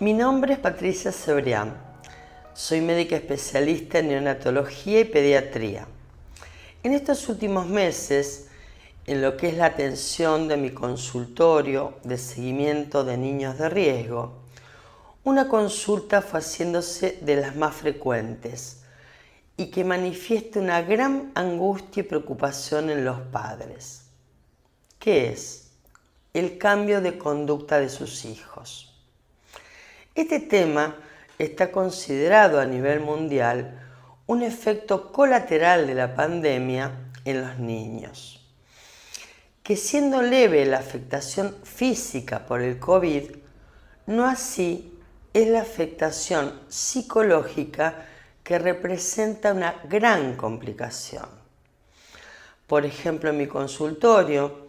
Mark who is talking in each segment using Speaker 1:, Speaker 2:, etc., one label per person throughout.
Speaker 1: Mi nombre es Patricia Cebrián. Soy médica especialista en neonatología y pediatría. En estos últimos meses, en lo que es la atención de mi consultorio de seguimiento de niños de riesgo, una consulta fue haciéndose de las más frecuentes y que manifiesta una gran angustia y preocupación en los padres. que es? El cambio de conducta de sus hijos. Este tema está considerado a nivel mundial un efecto colateral de la pandemia en los niños, que siendo leve la afectación física por el COVID, no así es la afectación psicológica que representa una gran complicación. Por ejemplo, en mi consultorio,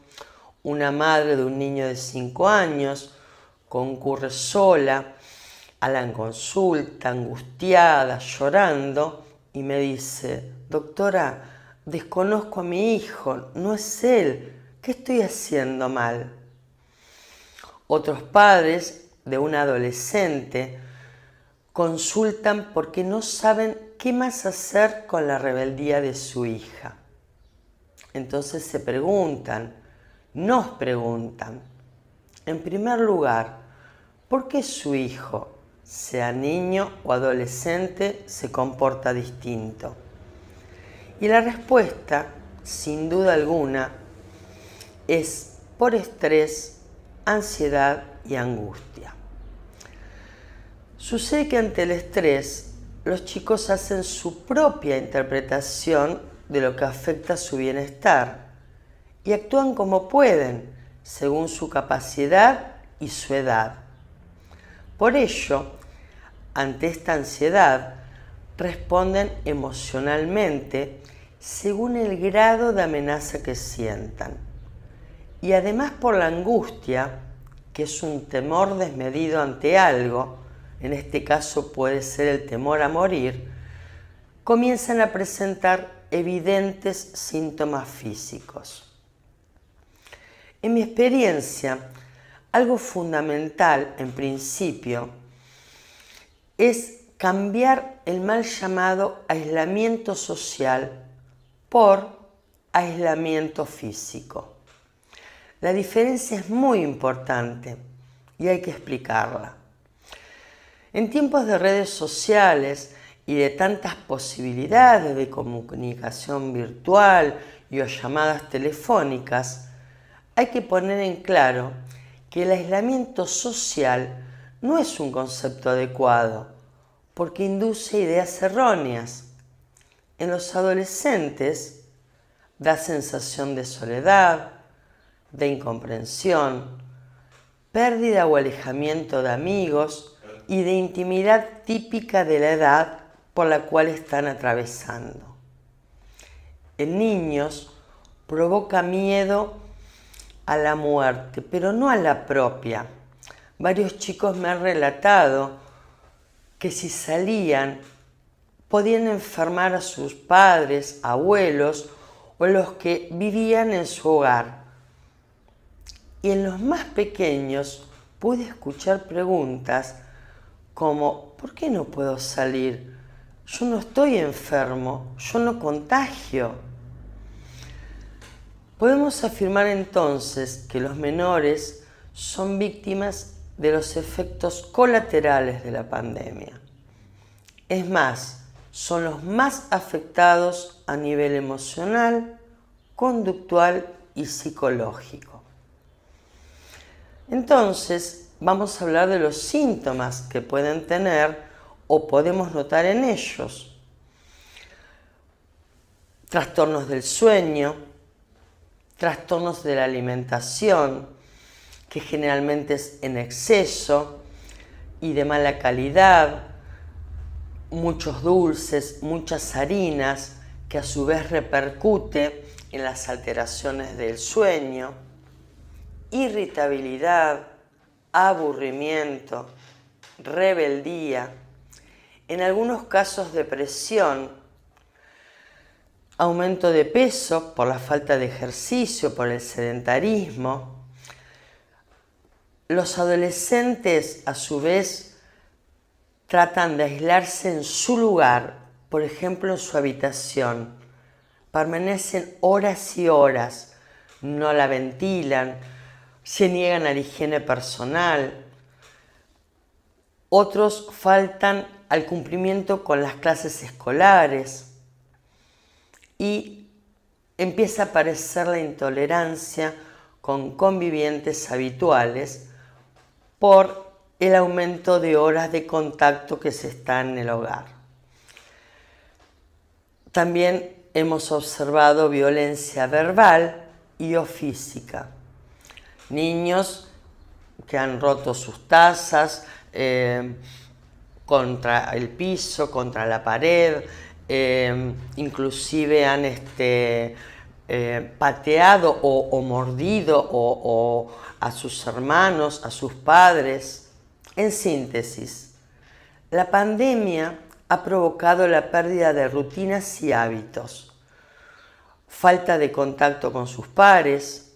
Speaker 1: una madre de un niño de 5 años concurre sola Alan consulta, angustiada, llorando, y me dice, doctora, desconozco a mi hijo, no es él, ¿qué estoy haciendo mal? Otros padres de un adolescente consultan porque no saben qué más hacer con la rebeldía de su hija. Entonces se preguntan, nos preguntan, en primer lugar, ¿por qué su hijo sea niño o adolescente, se comporta distinto? Y la respuesta, sin duda alguna, es por estrés, ansiedad y angustia. Sucede que ante el estrés, los chicos hacen su propia interpretación de lo que afecta a su bienestar y actúan como pueden, según su capacidad y su edad. Por ello, ante esta ansiedad responden emocionalmente según el grado de amenaza que sientan. Y además por la angustia, que es un temor desmedido ante algo, en este caso puede ser el temor a morir, comienzan a presentar evidentes síntomas físicos. En mi experiencia, algo fundamental en principio es cambiar el mal llamado aislamiento social por aislamiento físico. La diferencia es muy importante y hay que explicarla. En tiempos de redes sociales y de tantas posibilidades de comunicación virtual y o llamadas telefónicas, hay que poner en claro que el aislamiento social no es un concepto adecuado porque induce ideas erróneas. En los adolescentes da sensación de soledad, de incomprensión, pérdida o alejamiento de amigos y de intimidad típica de la edad por la cual están atravesando. En niños provoca miedo a la muerte, pero no a la propia, varios chicos me han relatado que si salían podían enfermar a sus padres, abuelos o los que vivían en su hogar. Y en los más pequeños pude escuchar preguntas como ¿por qué no puedo salir? Yo no estoy enfermo, yo no contagio. Podemos afirmar entonces que los menores son víctimas de los efectos colaterales de la pandemia. Es más, son los más afectados a nivel emocional, conductual y psicológico. Entonces, vamos a hablar de los síntomas que pueden tener o podemos notar en ellos. Trastornos del sueño, trastornos de la alimentación, que generalmente es en exceso y de mala calidad, muchos dulces, muchas harinas, que a su vez repercute en las alteraciones del sueño, irritabilidad, aburrimiento, rebeldía, en algunos casos depresión, aumento de peso por la falta de ejercicio, por el sedentarismo, los adolescentes, a su vez, tratan de aislarse en su lugar, por ejemplo, en su habitación. Permanecen horas y horas, no la ventilan, se niegan a la higiene personal. Otros faltan al cumplimiento con las clases escolares y empieza a aparecer la intolerancia con convivientes habituales por el aumento de horas de contacto que se está en el hogar. También hemos observado violencia verbal y o física. Niños que han roto sus tazas eh, contra el piso, contra la pared, eh, inclusive han este, eh, pateado o, mordido o, a sus hermanos, a sus padres. En síntesis, la pandemia ha provocado la pérdida de rutinas y hábitos, falta de contacto con sus pares,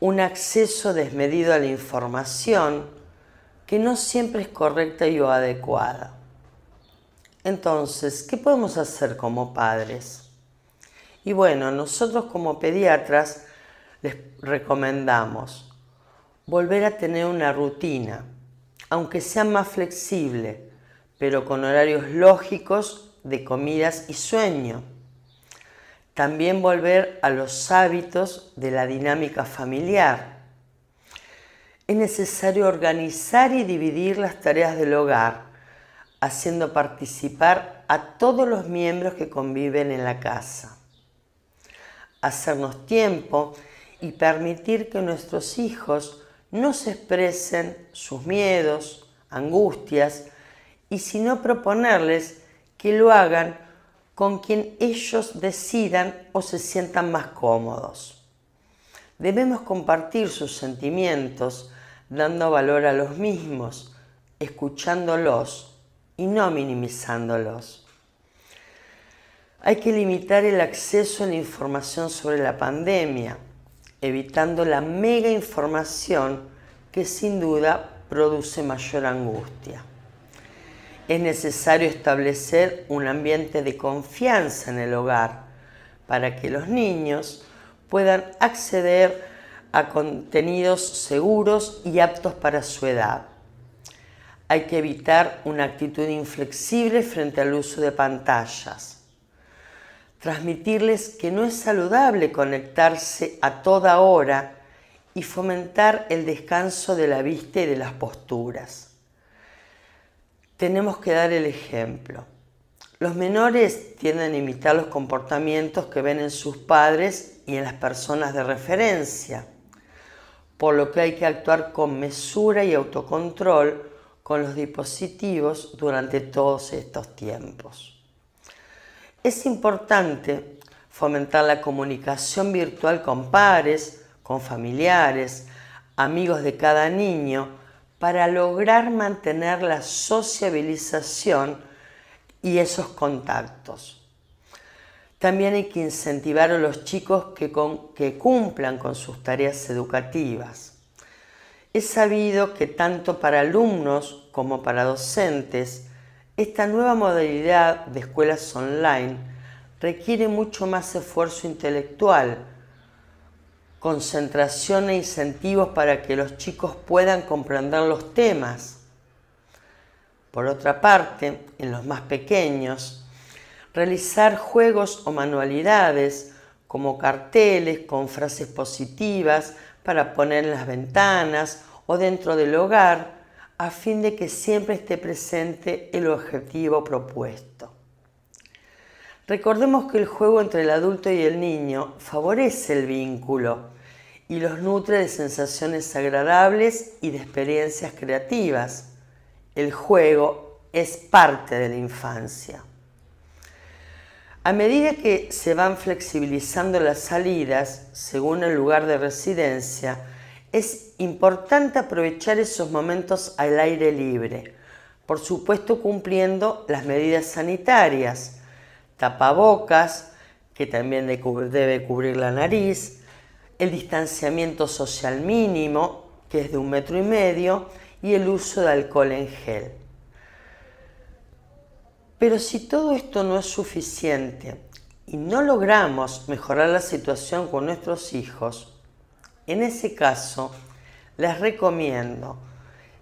Speaker 1: un acceso desmedido a la información que no siempre es correcta y adecuada. Entonces, ¿qué podemos hacer como padres? Y bueno, nosotros como pediatras les recomendamos volver a tener una rutina, aunque sea más flexible, pero con horarios lógicos de comidas y sueño. También volver a los hábitos de la dinámica familiar. Es necesario organizar y dividir las tareas del hogar, haciendo participar a todos los miembros que conviven en la casa hacernos tiempo y permitir que nuestros hijos se expresen sus miedos, angustias, y sino proponerles que lo hagan con quien ellos decidan o se sientan más cómodos. Debemos compartir sus sentimientos dando valor a los mismos, escuchándolos y no minimizándolos. Hay que limitar el acceso a la información sobre la pandemia, evitando la mega información que sin duda produce mayor angustia. Es necesario establecer un ambiente de confianza en el hogar para que los niños puedan acceder a contenidos seguros y aptos para su edad. Hay que evitar una actitud inflexible frente al uso de pantallas transmitirles que no es saludable conectarse a toda hora y fomentar el descanso de la vista y de las posturas. Tenemos que dar el ejemplo. Los menores tienden a imitar los comportamientos que ven en sus padres y en las personas de referencia, por lo que hay que actuar con mesura y autocontrol con los dispositivos durante todos estos tiempos. Es importante fomentar la comunicación virtual con pares, con familiares, amigos de cada niño, para lograr mantener la sociabilización y esos contactos. También hay que incentivar a los chicos que, que cumplan con sus tareas educativas. Es sabido que tanto para alumnos como para docentes, esta nueva modalidad de escuelas online requiere mucho más esfuerzo intelectual, concentración e incentivos para que los chicos puedan comprender los temas. Por otra parte, en los más pequeños, realizar juegos o manualidades como carteles con frases positivas para poner en las ventanas o dentro del hogar a fin de que siempre esté presente el objetivo propuesto. Recordemos que el juego entre el adulto y el niño favorece el vínculo y los nutre de sensaciones agradables y de experiencias creativas. El juego es parte de la infancia. A medida que se van flexibilizando las salidas según el lugar de residencia, es importante aprovechar esos momentos al aire libre, por supuesto cumpliendo las medidas sanitarias, tapabocas, que también debe cubrir la nariz, el distanciamiento social mínimo, que es de un metro y medio, y el uso de alcohol en gel. Pero si todo esto no es suficiente y no logramos mejorar la situación con nuestros hijos, en ese caso, les recomiendo,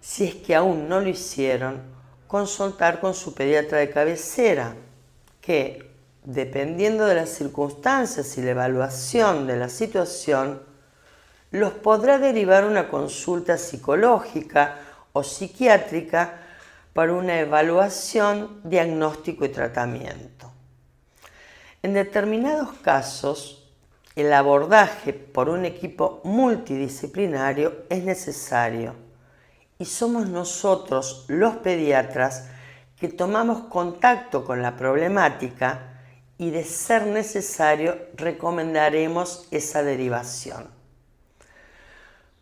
Speaker 1: si es que aún no lo hicieron, consultar con su pediatra de cabecera, que dependiendo de las circunstancias y la evaluación de la situación, los podrá derivar una consulta psicológica o psiquiátrica para una evaluación, diagnóstico y tratamiento. En determinados casos, el abordaje por un equipo multidisciplinario es necesario y somos nosotros los pediatras que tomamos contacto con la problemática y de ser necesario recomendaremos esa derivación.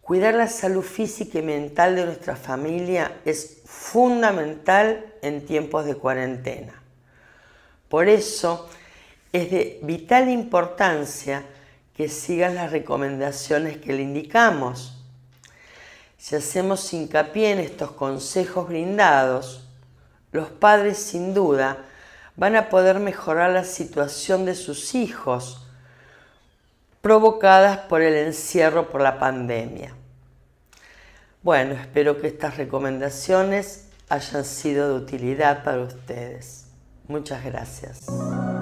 Speaker 1: Cuidar la salud física y mental de nuestra familia es fundamental en tiempos de cuarentena. Por eso es de vital importancia que sigan las recomendaciones que le indicamos. Si hacemos hincapié en estos consejos brindados, los padres sin duda van a poder mejorar la situación de sus hijos provocadas por el encierro por la pandemia. Bueno, espero que estas recomendaciones hayan sido de utilidad para ustedes. Muchas gracias.